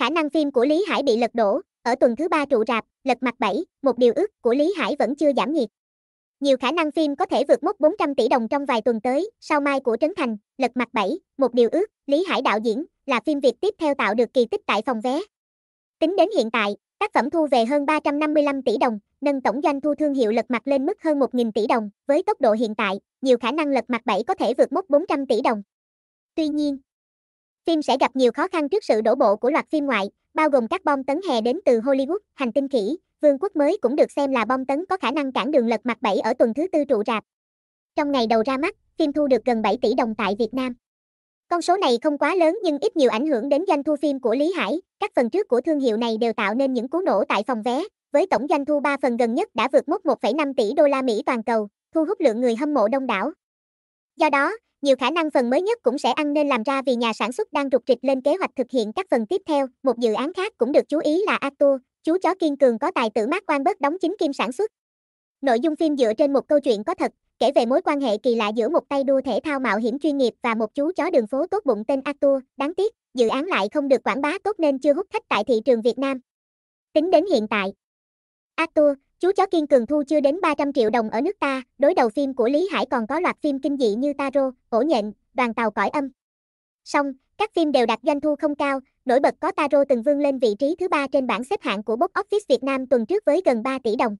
khả năng phim của Lý Hải bị lật đổ, ở tuần thứ ba trụ rạp, lật mặt 7, một điều ước của Lý Hải vẫn chưa giảm nhiệt. Nhiều khả năng phim có thể vượt mốc 400 tỷ đồng trong vài tuần tới, sau mai của Trấn Thành, lật mặt 7, một điều ước, Lý Hải đạo diễn, là phim Việt tiếp theo tạo được kỳ tích tại phòng vé. Tính đến hiện tại, tác phẩm thu về hơn 355 tỷ đồng, nâng tổng doanh thu thương hiệu lật mặt lên mức hơn 1.000 tỷ đồng, với tốc độ hiện tại, nhiều khả năng lật mặt 7 có thể vượt mốc 400 tỷ đồng. Tuy nhiên, phim sẽ gặp nhiều khó khăn trước sự đổ bộ của loạt phim ngoại, bao gồm các bom tấn hè đến từ Hollywood, hành tinh khỉ, vương quốc mới cũng được xem là bom tấn có khả năng cản đường lật mặt bảy ở tuần thứ tư trụ rạp. Trong ngày đầu ra mắt, phim thu được gần 7 tỷ đồng tại Việt Nam. Con số này không quá lớn nhưng ít nhiều ảnh hưởng đến doanh thu phim của Lý Hải. Các phần trước của thương hiệu này đều tạo nên những cú nổ tại phòng vé, với tổng doanh thu 3 phần gần nhất đã vượt mốc 1,5 tỷ đô la Mỹ toàn cầu, thu hút lượng người hâm mộ đông đảo. Do đó, nhiều khả năng phần mới nhất cũng sẽ ăn nên làm ra vì nhà sản xuất đang rục rịch lên kế hoạch thực hiện các phần tiếp theo. Một dự án khác cũng được chú ý là Ato, chú chó kiên cường có tài tử mát quan bớt đóng chính kim sản xuất. Nội dung phim dựa trên một câu chuyện có thật, kể về mối quan hệ kỳ lạ giữa một tay đua thể thao mạo hiểm chuyên nghiệp và một chú chó đường phố tốt bụng tên Ato. Đáng tiếc, dự án lại không được quảng bá tốt nên chưa hút khách tại thị trường Việt Nam. Tính đến hiện tại, Ato, Chú chó kiên cường thu chưa đến 300 triệu đồng ở nước ta, đối đầu phim của Lý Hải còn có loạt phim kinh dị như Taro, Ổ nhện, Đoàn tàu cõi âm. Song, các phim đều đạt doanh thu không cao, nổi bật có Taro từng vươn lên vị trí thứ ba trên bảng xếp hạng của Box Office Việt Nam tuần trước với gần 3 tỷ đồng.